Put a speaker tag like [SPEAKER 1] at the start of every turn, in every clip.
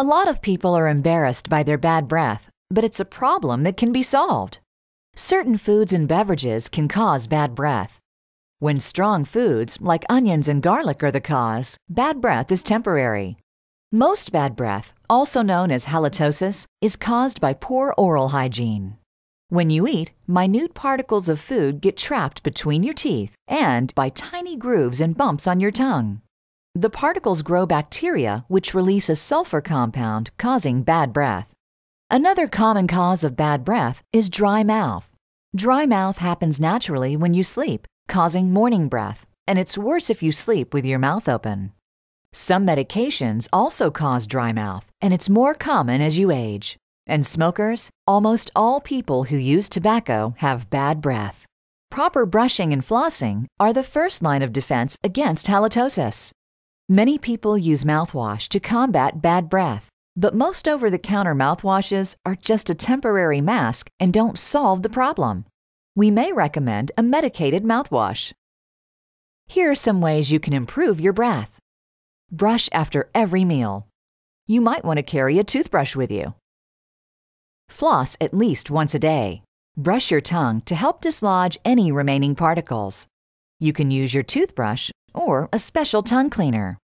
[SPEAKER 1] A lot of people are embarrassed by their bad breath, but it's a problem that can be solved. Certain foods and beverages can cause bad breath. When strong foods like onions and garlic are the cause, bad breath is temporary. Most bad breath, also known as halitosis, is caused by poor oral hygiene. When you eat, minute particles of food get trapped between your teeth and by tiny grooves and bumps on your tongue. The particles grow bacteria, which release a sulfur compound, causing bad breath. Another common cause of bad breath is dry mouth. Dry mouth happens naturally when you sleep, causing morning breath, and it's worse if you sleep with your mouth open. Some medications also cause dry mouth, and it's more common as you age. And smokers, almost all people who use tobacco have bad breath. Proper brushing and flossing are the first line of defense against halitosis. Many people use mouthwash to combat bad breath, but most over the counter mouthwashes are just a temporary mask and don't solve the problem. We may recommend a medicated mouthwash. Here are some ways you can improve your breath. Brush after every meal. You might want to carry a toothbrush with you. Floss at least once a day. Brush your tongue to help dislodge any remaining particles. You can use your toothbrush or a special tongue cleaner.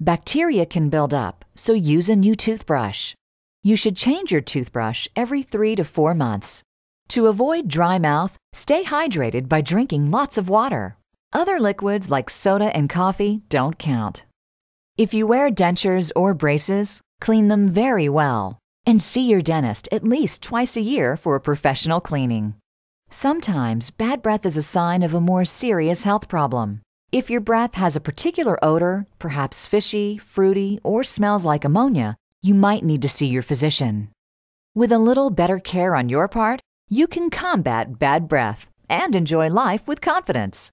[SPEAKER 1] Bacteria can build up, so use a new toothbrush. You should change your toothbrush every three to four months. To avoid dry mouth, stay hydrated by drinking lots of water. Other liquids like soda and coffee don't count. If you wear dentures or braces, clean them very well and see your dentist at least twice a year for a professional cleaning. Sometimes bad breath is a sign of a more serious health problem. If your breath has a particular odor, perhaps fishy, fruity, or smells like ammonia, you might need to see your physician. With a little better care on your part, you can combat bad breath and enjoy life with confidence.